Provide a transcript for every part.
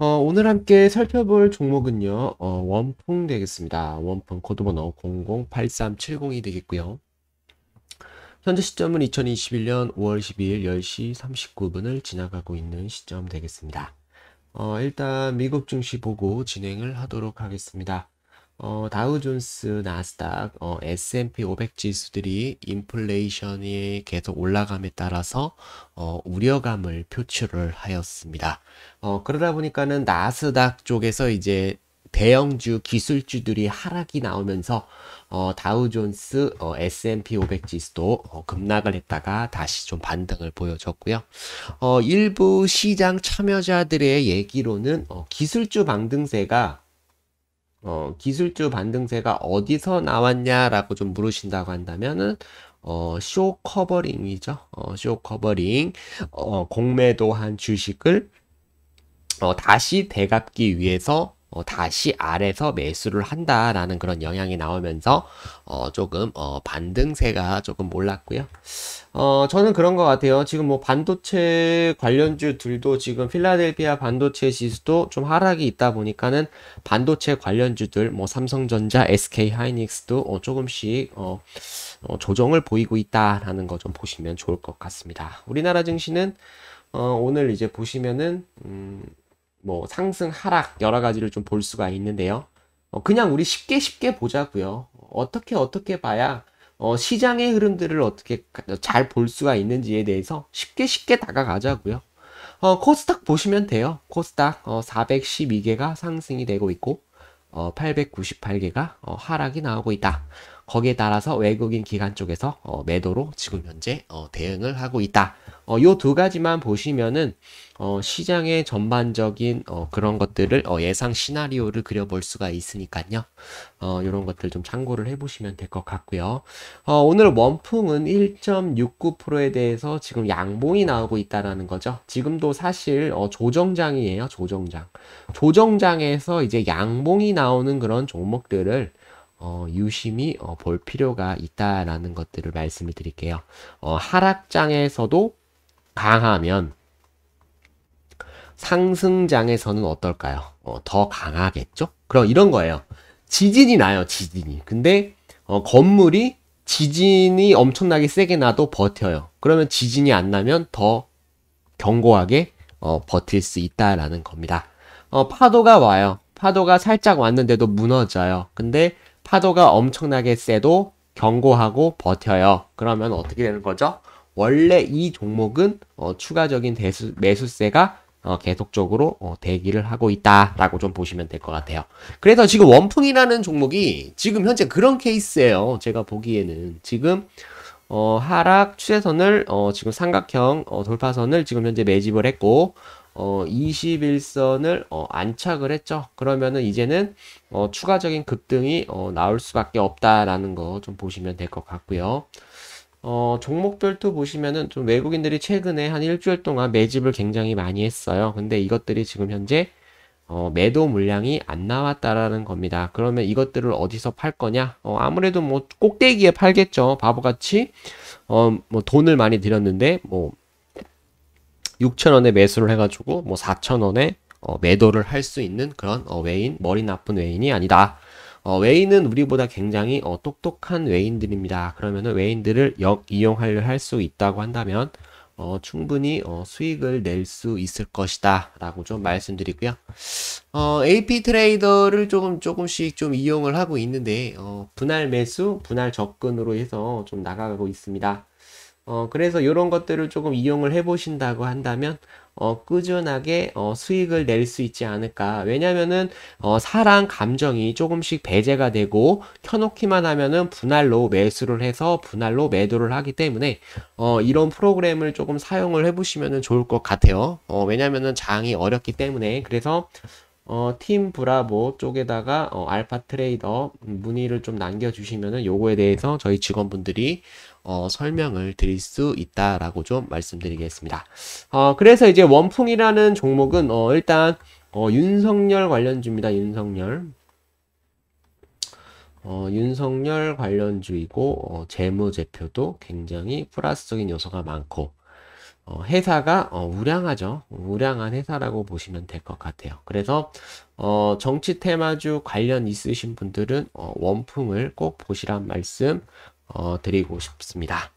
어, 오늘 함께 살펴볼 종목은요, 어, 원풍 되겠습니다. 원풍 코드번호 0083702 되겠고요. 현재 시점은 2021년 5월 12일 10시 39분을 지나가고 있는 시점 되겠습니다. 어, 일단 미국 증시 보고 진행을 하도록 하겠습니다. 어, 다우존스, 나스닥, 어, S&P 500 지수들이 인플레이션이 계속 올라감에 따라서 어, 우려감을 표출을 하였습니다. 어, 그러다 보니까는 나스닥 쪽에서 이제 대형주 기술주들이 하락이 나오면서 어, 다우존스, 어, S&P 500 지수도 어, 급락을 했다가 다시 좀 반등을 보여줬고요. 어, 일부 시장 참여자들의 얘기로는 어, 기술주 방등세가 어, 기술주 반등세가 어디서 나왔냐라고 좀 물으신다고 한다면은 어, 쇼 커버링이죠. 어, 쇼 커버링. 어, 공매도한 주식을 어, 다시 되갚기 위해서 어, 다시 아래서 매수를 한다라는 그런 영향이 나오면서 어, 조금 어, 반등세가 조금 몰랐고요. 어, 저는 그런 것 같아요. 지금 뭐 반도체 관련주들도 지금 필라델피아 반도체 지수도 좀 하락이 있다 보니까는 반도체 관련주들 뭐 삼성전자, SK 하이닉스도 어, 조금씩 어, 어, 조정을 보이고 있다라는 거 좀 보시면 좋을 것 같습니다. 우리나라 증시는 어, 오늘 이제 보시면은 음, 뭐 상승 하락 여러 가지를 좀 볼 수가 있는데요. 어, 그냥 우리 쉽게 쉽게 보자고요. 어떻게 어떻게 봐야 어, 시장의 흐름들을 어떻게 잘 볼 수가 있는지에 대해서 쉽게 쉽게 다가가자고요. 어, 코스닥 보시면 돼요. 코스닥 어, 412개가 상승이 되고 있고 어, 898개가 어, 하락이 나오고 있다. 거기에 따라서 외국인 기관 쪽에서 어, 매도로 지금 현재 어, 대응을 하고 있다. 어, 요 두 가지만 보시면은 어, 시장의 전반적인 어, 그런 것들을 어, 예상 시나리오를 그려볼 수가 있으니까요. 어, 이런 것들 좀 참고를 해보시면 될 것 같고요. 어, 오늘 원풍은 1.69%에 대해서 지금 양봉이 나오고 있다라는 거죠. 지금도 사실 어, 조정장이에요. 조정장. 조정장에서 이제 양봉이 나오는 그런 종목들을 어, 유심히 어, 볼 필요가 있다라는 것들을 말씀을 드릴게요. 어, 하락장에서도 강하면 상승장에서는 어떨까요? 어, 더 강하겠죠? 그럼 이런 거예요. 지진이 나요, 지진이. 근데 어, 건물이 지진이 엄청나게 세게 나도 버텨요. 그러면 지진이 안 나면 더 견고하게 어, 버틸 수 있다라는 겁니다. 어, 파도가 와요. 파도가 살짝 왔는데도 무너져요. 근데 파도가 엄청나게 세도 경고하고 버텨요. 그러면 어떻게 되는 거죠? 원래 이 종목은 어, 추가적인 대수, 매수세가 어, 계속적으로 어, 대기를 하고 있다라고 좀 보시면 될 것 같아요. 그래서 지금 원풍이라는 종목이 지금 현재 그런 케이스예요. 제가 보기에는 지금 어, 하락 추세선을 어, 지금 삼각형 어, 돌파선을 지금 현재 매집을 했고 어, 21선을 어, 안착을 했죠. 그러면은 이제는 어, 추가적인 급등이 어, 나올 수밖에 없다라는 거 좀 보시면 될 것 같고요. 어, 종목별 도 보시면은 좀 외국인들이 최근에 한 일주일 동안 매집을 굉장히 많이 했어요. 근데 이것들이 지금 현재 어, 매도 물량이 안 나왔다라는 겁니다. 그러면 이것들을 어디서 팔 거냐? 어, 아무래도 뭐 꼭대기에 팔겠죠. 바보같이 어, 뭐 돈을 많이 들였는데 뭐 6천원에 매수를 해가지고 뭐 4천원에 어, 매도를 할 수 있는 그런 어, 외인, 머리 나쁜 외인이 아니다. 어, 외인은 우리보다 굉장히 어, 똑똑한 외인들입니다. 그러면 외인들을 영, 이용하려 할수 있다고 한다면 어, 충분히 어, 수익을 낼 수 있을 것이다 라고 좀 말씀드리고요 어, AP 트레이더를 조금 조금씩 좀 이용을 하고 있는데 어, 분할 매수 분할 접근으로 해서 좀 나가고 있습니다 어, 그래서 이런 것들을 조금 이용을 해 보신다고 한다면 어, 꾸준하게 어, 수익을 낼 수 있지 않을까. 왜냐면은 어, 사랑 감정이 조금씩 배제가 되고 켜놓기만 하면은 분할로 매수를 해서 분할로 매도를 하기 때문에 어, 이런 프로그램을 조금 사용을 해보시면은 좋을 것 같아요. 어, 왜냐면은 장이 어렵기 때문에 그래서 어, 팀 브라보 쪽에다가 어, 알파 트레이더 문의를 좀 남겨주시면은 요거에 대해서 저희 직원분들이 어, 설명을 드릴 수 있다라고 좀 말씀드리겠습니다. 어, 그래서 이제 원풍이라는 종목은 어, 일단 어, 윤석열 관련주입니다. 윤석열. 어, 윤석열 관련주이고 어, 재무제표도 굉장히 플러스적인 요소가 많고 어, 회사가 어, 우량하죠. 우량한 회사라고 보시면 될 것 같아요. 그래서 어, 정치 테마주 관련 있으신 분들은 어, 원풍을 꼭 보시란 말씀 어, 드리고 싶습니다.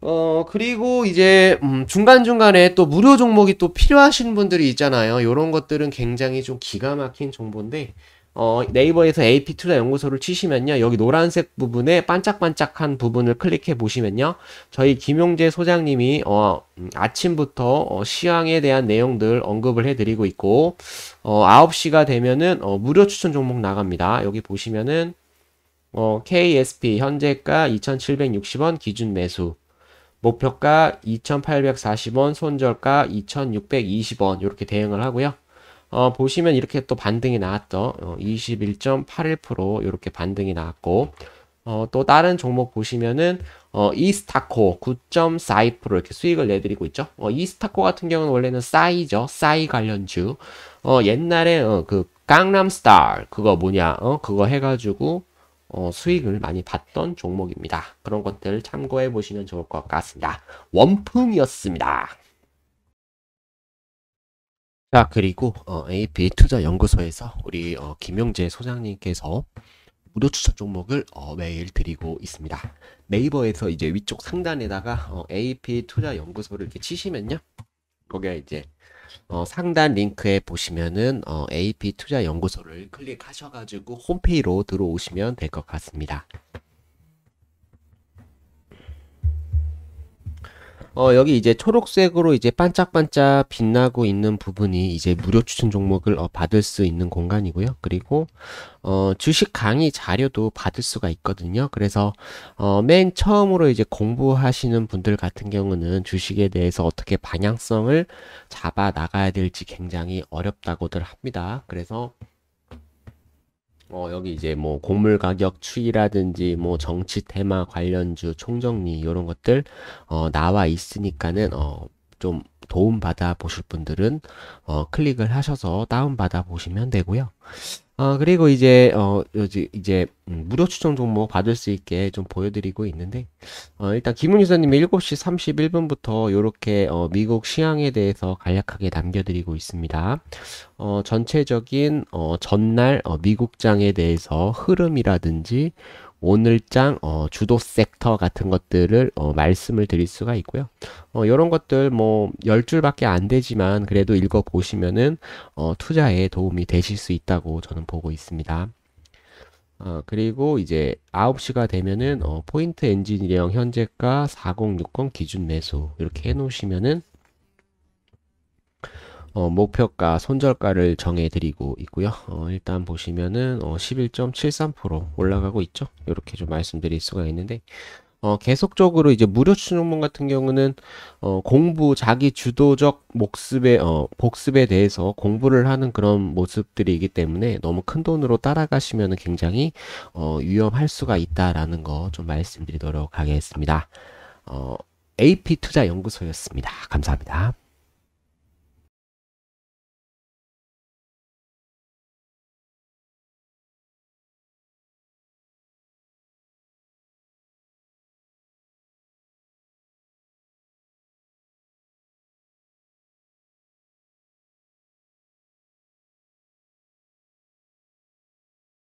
어, 그리고 이제, 음, 중간중간에 또 무료 종목이 또 필요하신 분들이 있잖아요. 이런 것들은 굉장히 좀 기가 막힌 정보인데, 어, 네이버에서 AP 투자 연구소를 치시면요. 여기 노란색 부분에 반짝반짝한 부분을 클릭해 보시면요. 저희 김용재 소장님이 어, 음, 아침부터 어, 시황에 대한 내용들 언급을 해 드리고 있고 어, 9시가 되면은 어, 무료 추천 종목 나갑니다. 여기 보시면은 어, KSP 현재가 2,760원 기준 매수. 목표가 2,840원, 손절가 2,620원 이렇게 대응을 하고요. 어, 보시면 이렇게 또 반등이 나왔죠. 어, 21.81% 이렇게 반등이 나왔고 어, 또 다른 종목 보시면은 어, 이스타코 9.42% 이렇게 수익을 내드리고 있죠. 어, 이스타코 같은 경우는 원래는 싸이죠. 싸이 관련주. 어, 옛날에 어, 그 강남스타일 그거 뭐냐 어, 그거 해가지고 어, 수익을 많이 봤던 종목입니다. 그런 것들 참고해 보시면 좋을 것 같습니다. 원풍이었습니다. 자, 그리고 어, AP 투자 연구소에서 우리 어, 김용재 소장님께서 무료 추천 종목을 어, 매일 드리고 있습니다. 네이버에서 이제 위쪽 상단에다가 어, AP 투자 연구소를 이렇게 치시면요. 거기에 이제 어, 상단 링크에 보시면은 어, AP 투자 연구소를 클릭하셔가지고 홈페이지로 들어오시면 될 것 같습니다. 어, 여기 이제 초록색으로 이제 반짝반짝 빛나고 있는 부분이 이제 무료 추천 종목을 어, 받을 수 있는 공간이고요. 그리고 어, 주식 강의 자료도 받을 수가 있거든요. 그래서 어, 맨 처음으로 이제 공부하시는 분들 같은 경우는 주식에 대해서 어떻게 방향성을 잡아 나가야 될지 굉장히 어렵다고들 합니다. 그래서 어, 여기 이제 뭐 곡물 가격 추이라든지 뭐 정치 테마 관련주 총정리 이런 것들 어, 나와 있으니까는 어, 좀 도움 받아 보실 분들은 어, 클릭을 하셔서 다운 받아 보시면 되고요. 어, 그리고 이제 어, 이제 음, 무료 추천 종목 받을 수 있게 좀 보여드리고 있는데 어, 일단 김은 유사님이 7시 31분부터 이렇게 어, 미국 시향에 대해서 간략하게 남겨드리고 있습니다. 어, 전체적인 어, 전날 어, 미국장에 대해서 흐름이라든지 오늘장 어, 주도 섹터 같은 것들을 어, 말씀을 드릴 수가 있고요. 어, 이런 것들 뭐 10줄밖에 안 되지만 그래도 읽어보시면은 어, 투자에 도움이 되실 수 있다고 저는 보고 있습니다. 어, 그리고 이제 9시가 되면은 어, 포인트 엔지니어링 현재가 4060 기준 매수 이렇게 해놓으시면은 어, 목표가 손절가를 정해드리고 있고요. 어, 일단 보시면은 어, 11.73% 올라가고 있죠. 이렇게 좀 말씀드릴 수가 있는데 어, 계속적으로 이제 무료 추종문 같은 경우는 어, 공부 자기 주도적 목습에 어, 복습에 대해서 공부를 하는 그런 모습들이기 때문에 너무 큰 돈으로 따라가시면 굉장히 어, 위험할 수가 있다라는 거 좀 말씀드리도록 하겠습니다. 어, AP 투자 연구소였습니다. 감사합니다.